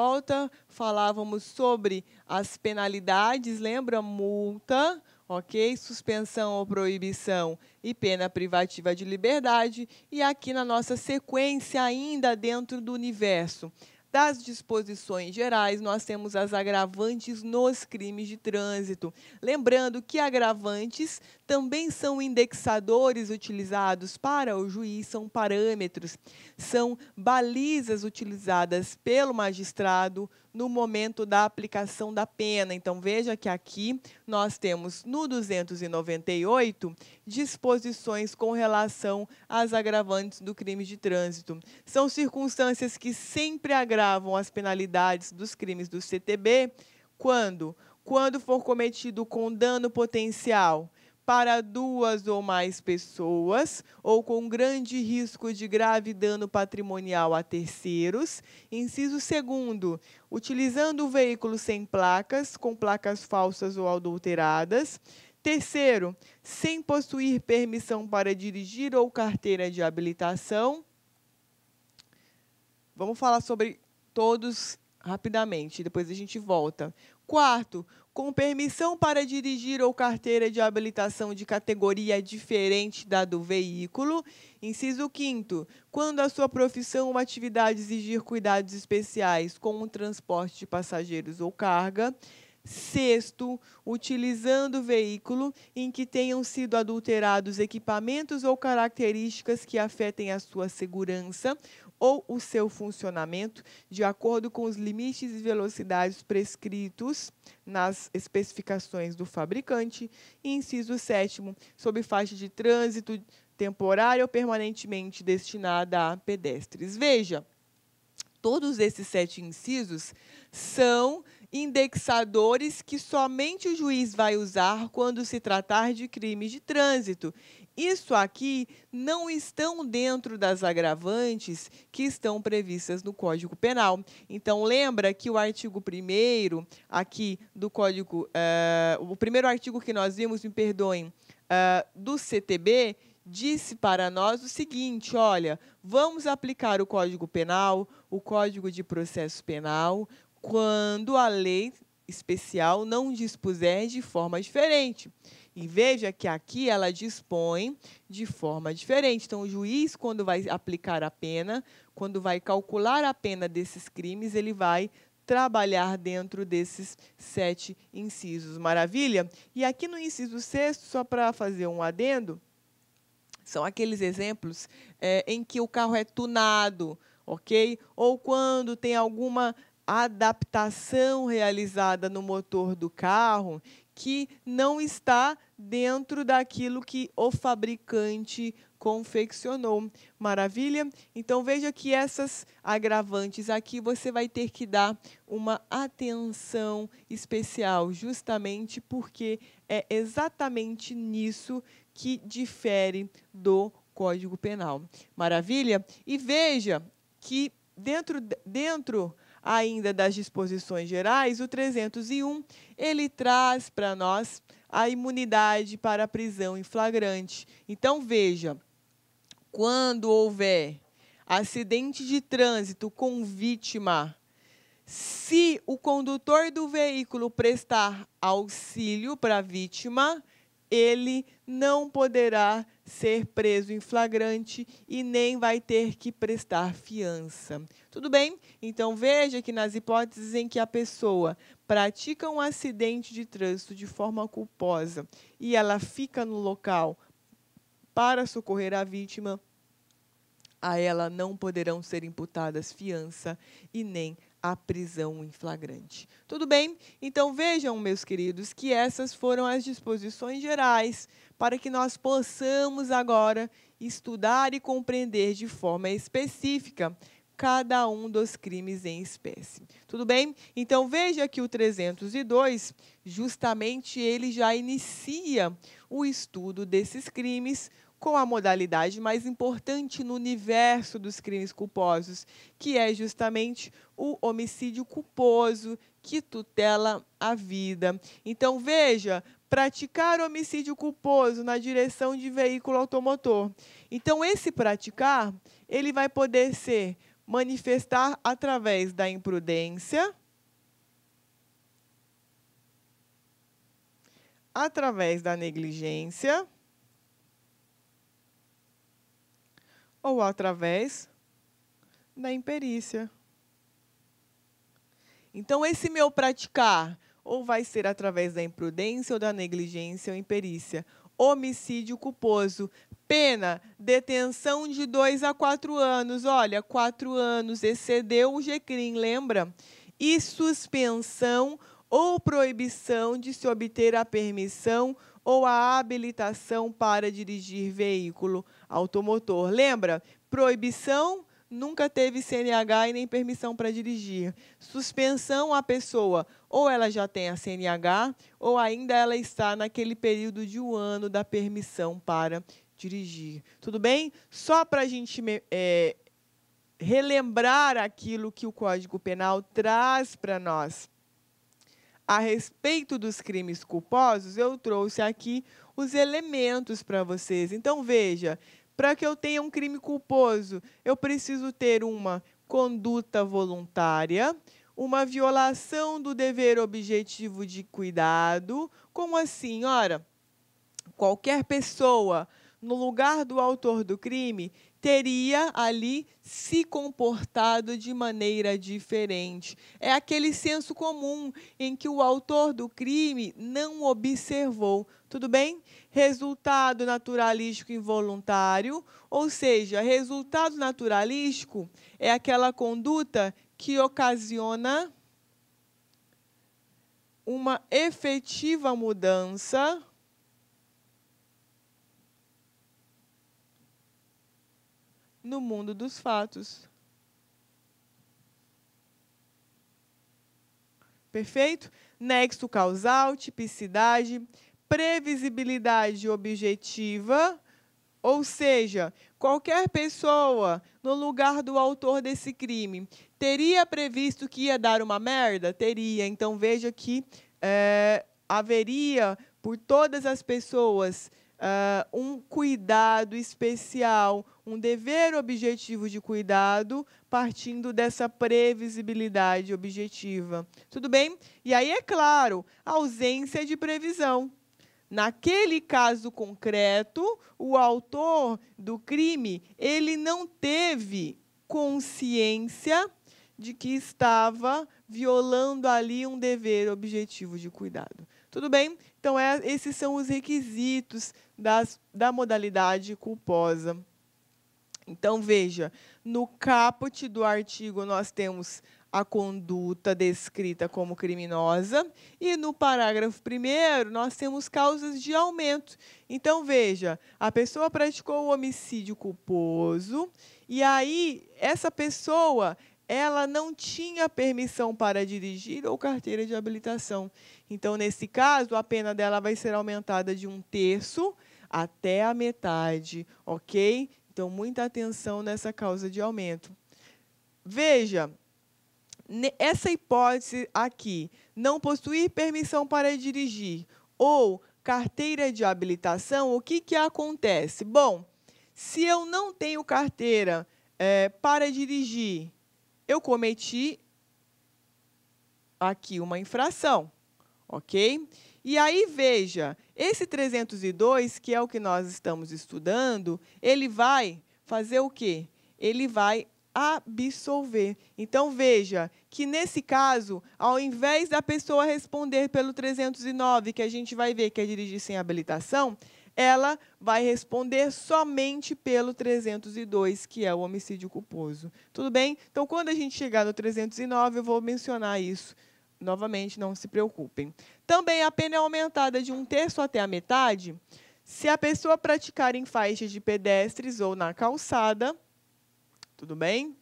volta, falávamos sobre as penalidades, lembra? Multa, ok? Suspensão ou proibição e pena privativa de liberdade. E aqui na nossa sequência, ainda dentro do universo das disposições gerais, nós temos as agravantes nos crimes de trânsito. Lembrando que agravantes também são indexadores utilizados para o juiz, são parâmetros, são balizas utilizadas pelo magistrado no momento da aplicação da pena. Então, veja que aqui nós temos no 298 disposições com relação às agravantes do crime de trânsito. São circunstâncias que sempre agravam as penalidades dos crimes do CTB quando? Quando for cometido com dano potencial para duas ou mais pessoas, ou com grande risco de grave dano patrimonial a terceiros. Inciso segundo, utilizando o veículo sem placas, com placas falsas ou adulteradas. Terceiro, sem possuir permissão para dirigir ou carteira de habilitação. Vamos falar sobre todos rapidamente, depois a gente volta. Quarto, com permissão para dirigir ou carteira de habilitação de categoria diferente da do veículo. Inciso quinto, quando a sua profissão ou atividade exigir cuidados especiais com o transporte de passageiros ou carga. Sexto, utilizando o veículo em que tenham sido adulterados equipamentos ou características que afetem a sua segurança ou o seu funcionamento de acordo com os limites e velocidades prescritos nas especificações do fabricante. E inciso 7, sob faixa de trânsito temporária ou permanentemente destinada a pedestres. Veja, todos esses sete incisos são indexadores que somente o juiz vai usar quando se tratar de crimes de trânsito. Isso aqui não estão dentro das agravantes que estão previstas no Código Penal. Então, lembra que o artigo 1 aqui do Código, uh, o primeiro artigo que nós vimos, me perdoem, uh, do CTB, disse para nós o seguinte: olha, vamos aplicar o Código Penal, o Código de Processo Penal, quando a lei especial não dispuser de forma diferente. E veja que aqui ela dispõe de forma diferente. Então, o juiz, quando vai aplicar a pena, quando vai calcular a pena desses crimes, ele vai trabalhar dentro desses sete incisos. Maravilha? E aqui no inciso sexto, só para fazer um adendo, são aqueles exemplos é, em que o carro é tunado, ok? Ou quando tem alguma adaptação realizada no motor do carro que não está dentro daquilo que o fabricante confeccionou. Maravilha? Então veja que essas agravantes aqui você vai ter que dar uma atenção especial, justamente porque é exatamente nisso que difere do Código Penal. Maravilha? E veja que dentro dentro ainda das disposições gerais, o 301, ele traz para nós a imunidade para a prisão em flagrante. Então veja, quando houver acidente de trânsito com vítima, se o condutor do veículo prestar auxílio para a vítima, ele não poderá ser preso em flagrante e nem vai ter que prestar fiança. Tudo bem? Então veja que nas hipóteses em que a pessoa pratica um acidente de trânsito de forma culposa e ela fica no local para socorrer a vítima, a ela não poderão ser imputadas fiança e nem a prisão em flagrante. Tudo bem? Então vejam, meus queridos, que essas foram as disposições gerais para que nós possamos agora estudar e compreender de forma específica cada um dos crimes em espécie. Tudo bem? Então veja que o 302, justamente ele já inicia o estudo desses crimes com a modalidade mais importante no universo dos crimes culposos, que é justamente o homicídio culposo, que tutela a vida. Então veja, praticar homicídio culposo na direção de veículo automotor. Então esse praticar, ele vai poder ser manifestar através da imprudência, através da negligência ou através da imperícia. Então, esse meu praticar ou vai ser através da imprudência ou da negligência ou imperícia, homicídio culposo. Pena, detenção de dois a quatro anos. Olha, quatro anos, excedeu o GCRIM, lembra? E suspensão ou proibição de se obter a permissão ou a habilitação para dirigir veículo automotor. Lembra? Proibição nunca teve CNH e nem permissão para dirigir. Suspensão à pessoa, ou ela já tem a CNH, ou ainda ela está naquele período de um ano da permissão para dirigir. Tudo bem? Só para a gente é, relembrar aquilo que o Código Penal traz para nós. A respeito dos crimes culposos, eu trouxe aqui os elementos para vocês. Então, veja: para que eu tenha um crime culposo, eu preciso ter uma conduta voluntária, uma violação do dever objetivo de cuidado. Como assim? Ora, qualquer pessoa no lugar do autor do crime teria ali se comportado de maneira diferente. É aquele senso comum em que o autor do crime não observou. Tudo bem? Resultado naturalístico involuntário, ou seja, resultado naturalístico é aquela conduta que ocasiona uma efetiva mudança no mundo dos fatos. Perfeito? Nexo causal, tipicidade, previsibilidade objetiva, ou seja, qualquer pessoa no lugar do autor desse crime teria previsto que ia dar uma merda? Teria. Então veja que é, haveria por todas as pessoas uh, um cuidado especial, um dever objetivo de cuidado, partindo dessa previsibilidade objetiva. Tudo bem? E aí, é claro, ausência de previsão. Naquele caso concreto, o autor do crime, ele não teve consciência de que estava violando ali um dever objetivo de cuidado. Tudo bem? Então, é, esses são os requisitos das, da modalidade culposa. Então, veja, no caput do artigo nós temos a conduta descrita como criminosa e no parágrafo primeiro nós temos causas de aumento. Então, veja, a pessoa praticou o homicídio culposo e aí essa pessoa, ela não tinha permissão para dirigir ou carteira de habilitação. Então, nesse caso, a pena dela vai ser aumentada de um terço até a metade, ok? Então, muita atenção nessa causa de aumento. Veja, essa hipótese aqui, não possuir permissão para dirigir ou carteira de habilitação, o que, que acontece? Bom, se eu não tenho carteira é, para dirigir eu cometi aqui uma infração, ok? E aí, veja, esse 302, que é o que nós estamos estudando, ele vai fazer o quê? Ele vai absolver. Então, veja que, nesse caso, ao invés da pessoa responder pelo 309, que a gente vai ver que é dirigir sem habilitação, ela vai responder somente pelo 302, que é o homicídio culposo. Tudo bem? Então, quando a gente chegar no 309, eu vou mencionar isso. Novamente, não se preocupem. Também a pena é aumentada de um terço até a metade se a pessoa praticar em faixa de pedestres ou na calçada. Tudo bem?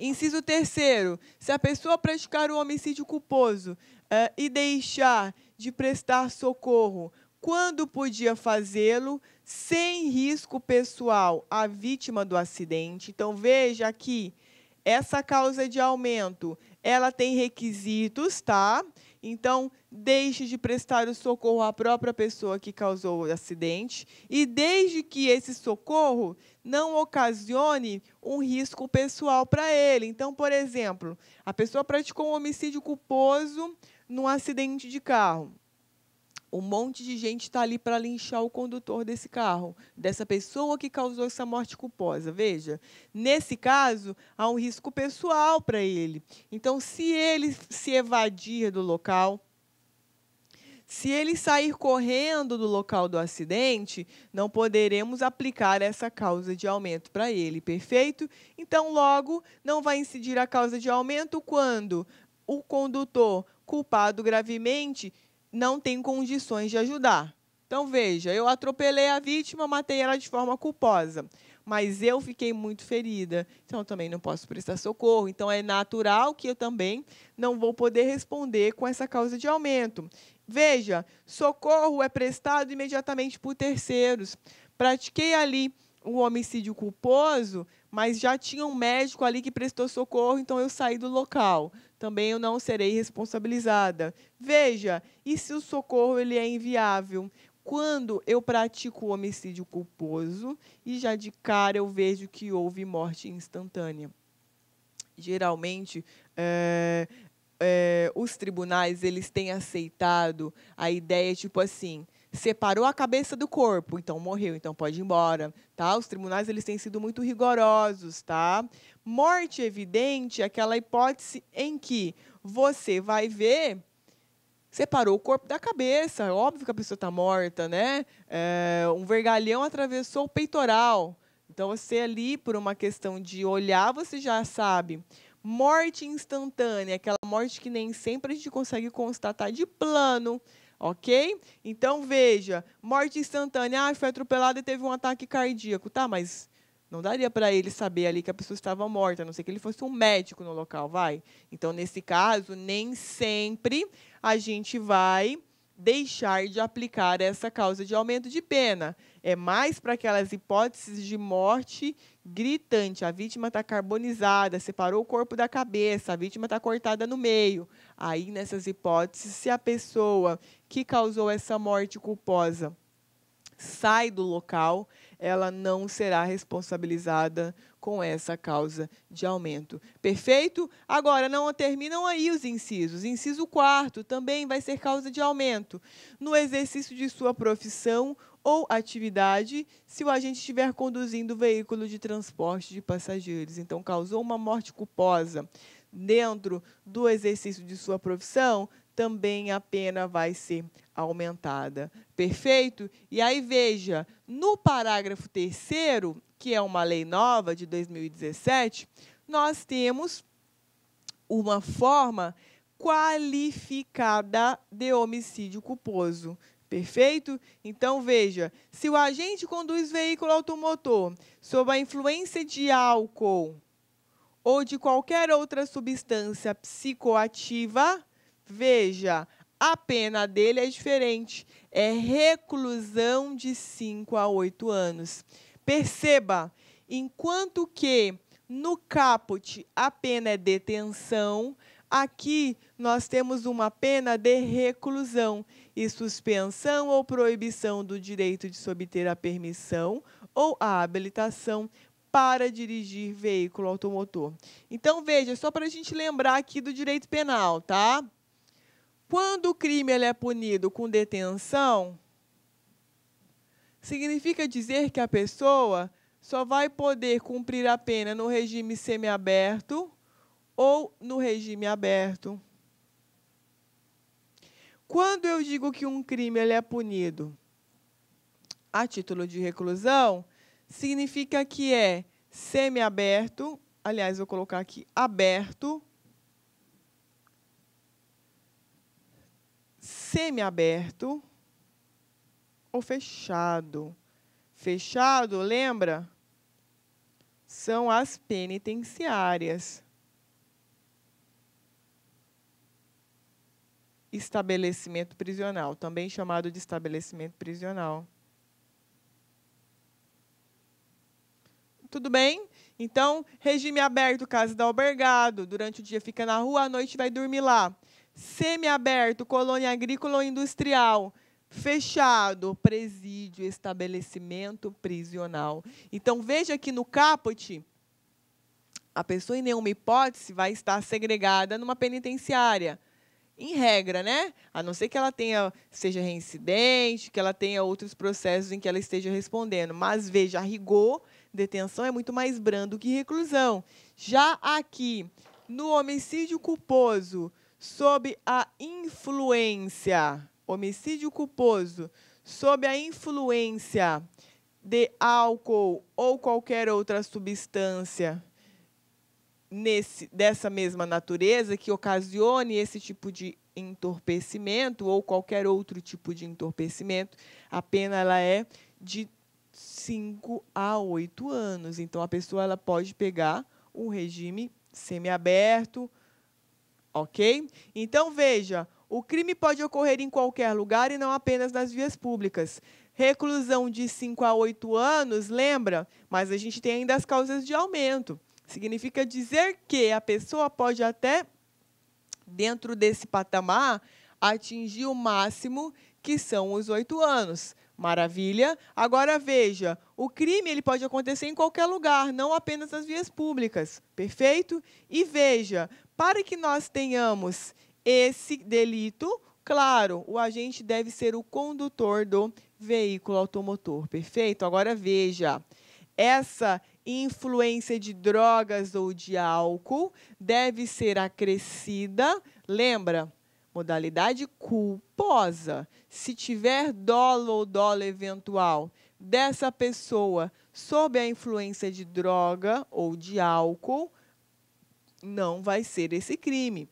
Inciso terceiro, se a pessoa praticar o homicídio culposo eh, e deixar de prestar socorro quando podia fazê-lo sem risco pessoal à vítima do acidente. Então veja aqui, essa causa de aumento, ela tem requisitos, tá? Então, deixe de prestar o socorro à própria pessoa que causou o acidente e desde que esse socorro não ocasione um risco pessoal para ele. Então, por exemplo, a pessoa praticou um homicídio culposo num acidente de carro um monte de gente está ali para linchar o condutor desse carro, dessa pessoa que causou essa morte culposa. Veja, nesse caso, há um risco pessoal para ele. Então, se ele se evadir do local, se ele sair correndo do local do acidente, não poderemos aplicar essa causa de aumento para ele, perfeito? Então, logo, não vai incidir a causa de aumento quando o condutor culpado gravemente não tem condições de ajudar. Então, veja, eu atropelei a vítima, matei ela de forma culposa, mas eu fiquei muito ferida, então eu também não posso prestar socorro. Então, é natural que eu também não vou poder responder com essa causa de aumento. Veja, socorro é prestado imediatamente por terceiros. Pratiquei ali um homicídio culposo, mas já tinha um médico ali que prestou socorro, então eu saí do local. Também eu não serei responsabilizada. Veja, e se o socorro ele é inviável? Quando eu pratico o homicídio culposo e já de cara eu vejo que houve morte instantânea. Geralmente, é, é, os tribunais eles têm aceitado a ideia tipo assim, separou a cabeça do corpo, então morreu, então pode ir embora, tá? Os tribunais eles têm sido muito rigorosos, tá? Morte evidente é aquela hipótese em que você vai ver separou o corpo da cabeça, é óbvio que a pessoa está morta, né? É, um vergalhão atravessou o peitoral, então você ali por uma questão de olhar você já sabe. Morte instantânea, aquela morte que nem sempre a gente consegue constatar de plano, Ok? Então veja: morte instantânea. Ah, foi atropelado e teve um ataque cardíaco. Tá, mas não daria para ele saber ali que a pessoa estava morta, a não ser que ele fosse um médico no local, vai? Então, nesse caso, nem sempre a gente vai deixar de aplicar essa causa de aumento de pena. É mais para aquelas hipóteses de morte gritante. A vítima está carbonizada, separou o corpo da cabeça, a vítima está cortada no meio. Aí, nessas hipóteses, se a pessoa que causou essa morte culposa sai do local, ela não será responsabilizada com essa causa de aumento. Perfeito? Agora, não terminam aí os incisos. Inciso quarto também vai ser causa de aumento. No exercício de sua profissão ou atividade, se o agente estiver conduzindo veículo de transporte de passageiros. Então, causou uma morte culposa dentro do exercício de sua profissão, também a pena vai ser aumentada. Perfeito? E aí veja, no parágrafo terceiro, que é uma lei nova de 2017, nós temos uma forma qualificada de homicídio culposo. Perfeito? Então veja, se o agente conduz veículo automotor sob a influência de álcool, ou de qualquer outra substância psicoativa, veja, a pena dele é diferente, é reclusão de 5 a 8 anos. Perceba, enquanto que no caput a pena é detenção, aqui nós temos uma pena de reclusão e suspensão ou proibição do direito de se obter a permissão ou a habilitação para dirigir veículo automotor. Então, veja, só para a gente lembrar aqui do direito penal, tá? Quando o crime ele é punido com detenção, significa dizer que a pessoa só vai poder cumprir a pena no regime semiaberto ou no regime aberto. Quando eu digo que um crime ele é punido a título de reclusão, significa que é semiaberto. aliás, vou colocar aqui aberto, semiaberto ou fechado. Fechado, lembra? São as penitenciárias. Estabelecimento prisional, também chamado de estabelecimento prisional. Tudo bem? Então, regime aberto, casa do albergado, durante o dia fica na rua, à noite vai dormir lá. semi-aberto colônia agrícola ou industrial. Fechado, presídio, estabelecimento prisional. Então, veja que no caput, a pessoa, em nenhuma hipótese, vai estar segregada numa penitenciária em regra, né? A não ser que ela tenha seja reincidente, que ela tenha outros processos em que ela esteja respondendo, mas veja, a rigor detenção é muito mais brando que reclusão. Já aqui, no homicídio culposo, sob a influência, homicídio culposo, sob a influência de álcool ou qualquer outra substância nesse, dessa mesma natureza que ocasione esse tipo de entorpecimento ou qualquer outro tipo de entorpecimento, a pena ela é de 5 a 8 anos. Então, a pessoa ela pode pegar um regime semiaberto, ok? Então, veja, o crime pode ocorrer em qualquer lugar e não apenas nas vias públicas. Reclusão de 5 a 8 anos, lembra? Mas a gente tem ainda as causas de aumento. Significa dizer que a pessoa pode até, dentro desse patamar, atingir o máximo, que são os oito anos. Maravilha. Agora veja, o crime ele pode acontecer em qualquer lugar, não apenas nas vias públicas. Perfeito? E veja, para que nós tenhamos esse delito, claro, o agente deve ser o condutor do veículo automotor. Perfeito? Agora veja, essa influência de drogas ou de álcool deve ser acrescida, lembra? Modalidade culposa. Se tiver dolo ou dolo eventual dessa pessoa sob a influência de droga ou de álcool, não vai ser esse crime.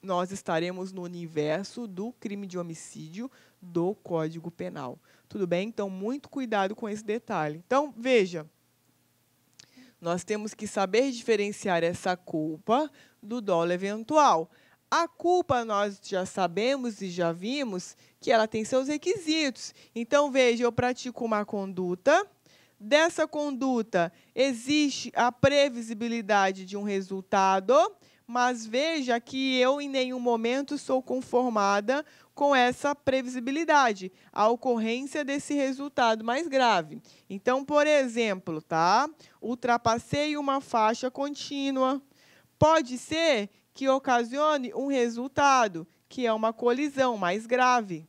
Nós estaremos no universo do crime de homicídio do Código Penal. Tudo bem? Então, muito cuidado com esse detalhe. Então, veja. Nós temos que saber diferenciar essa culpa do dolo eventual. A culpa nós já sabemos e já vimos que ela tem seus requisitos. Então, veja, eu pratico uma conduta. Dessa conduta existe a previsibilidade de um resultado, mas veja que eu em nenhum momento sou conformada com essa previsibilidade, a ocorrência desse resultado mais grave. Então, por exemplo, tá? Ultrapassei uma faixa contínua. Pode ser que ocasione um resultado, que é uma colisão mais grave.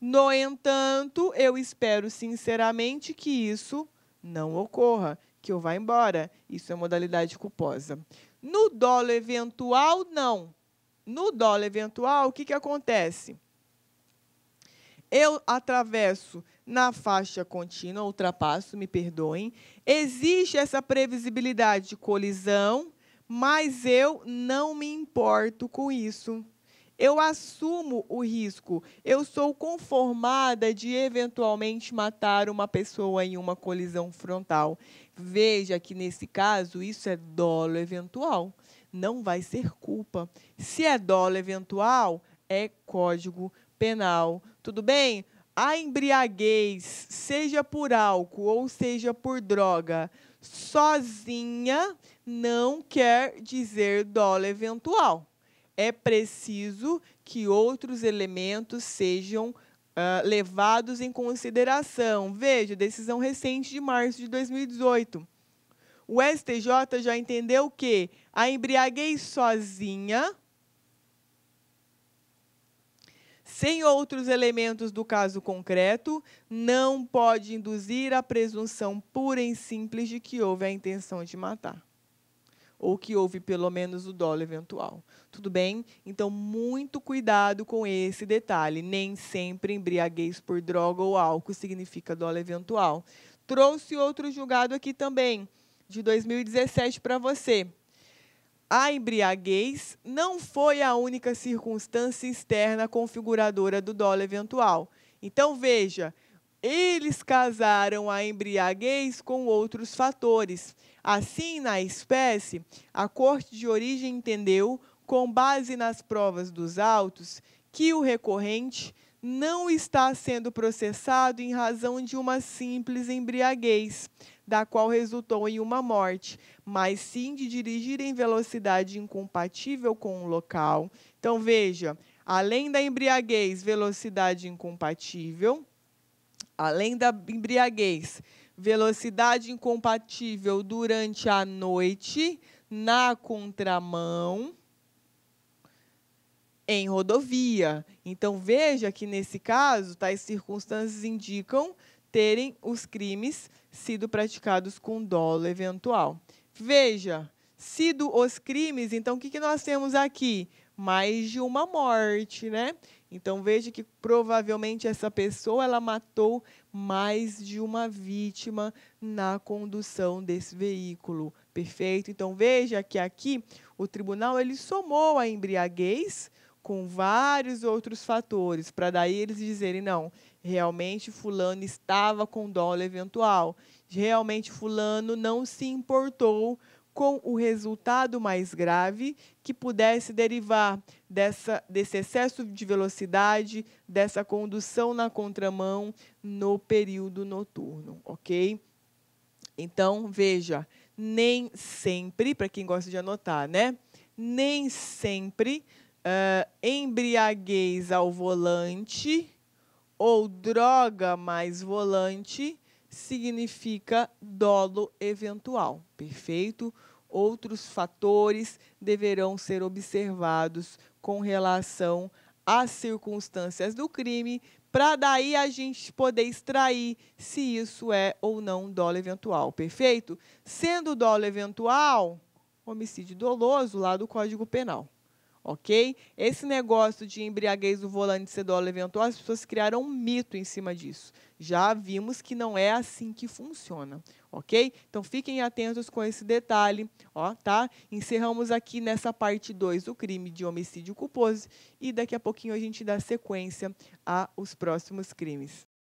No entanto, eu espero sinceramente que isso não ocorra, que eu vá embora. Isso é modalidade culposa. No dolo eventual, não. No dolo eventual, o que, que acontece? Eu atravesso na faixa contínua, ultrapasso, me perdoem. Existe essa previsibilidade de colisão mas eu não me importo com isso. Eu assumo o risco. Eu sou conformada de eventualmente matar uma pessoa em uma colisão frontal. Veja que nesse caso isso é dolo eventual, não vai ser culpa. Se é dolo eventual, é código penal. Tudo bem? A embriaguez, seja por álcool ou seja por droga, sozinha não quer dizer dólar eventual. É preciso que outros elementos sejam Uh, levados em consideração. Veja, decisão recente de março de 2018. O STJ já entendeu que a embriaguez sozinha sem outros elementos do caso concreto, não pode induzir a presunção pura e simples de que houve a intenção de matar ou que houve pelo menos o dolo eventual. Tudo bem? Então, muito cuidado com esse detalhe. Nem sempre embriaguez por droga ou álcool significa dolo eventual. Trouxe outro julgado aqui também, de 2017 para você. A embriaguez não foi a única circunstância externa configuradora do dólar eventual. Então, veja, eles casaram a embriaguez com outros fatores. Assim, na espécie, a corte de origem entendeu, com base nas provas dos autos, que o recorrente não está sendo processado em razão de uma simples embriaguez da qual resultou em uma morte, mas sim de dirigir em velocidade incompatível com o local. Então, veja, além da embriaguez, velocidade incompatível, além da embriaguez, velocidade incompatível durante a noite, na contramão, em rodovia. Então, veja que nesse caso, tais circunstâncias indicam terem os crimes sido praticados com dolo eventual. Veja, sido os crimes, então o que, que nós temos aqui? Mais de uma morte, né? Então veja que provavelmente essa pessoa ela matou mais de uma vítima na condução desse veículo. Perfeito? Então veja que aqui o tribunal ele somou a embriaguez, com vários outros fatores, para daí eles dizerem, não, realmente fulano estava com dólar eventual, realmente fulano não se importou com o resultado mais grave que pudesse derivar dessa, desse excesso de velocidade, dessa condução na contramão no período noturno, ok? Então, veja, nem sempre, para quem gosta de anotar, né? Nem sempre uh, embriaguez ao volante ou droga mais volante significa dolo eventual, perfeito? Outros fatores deverão ser observados com relação às circunstâncias do crime, para daí a gente poder extrair se isso é ou não dolo eventual, perfeito? Sendo dolo eventual, homicídio doloso lá do Código Penal ok? Esse negócio de embriaguez do volante ser dólar eventual, as pessoas criaram um mito em cima disso. Já vimos que não é assim que funciona, ok? Então fiquem atentos com esse detalhe, ó, tá? Encerramos aqui nessa parte 2 do crime de homicídio culposo e daqui a pouquinho a gente dá sequência aos próximos crimes.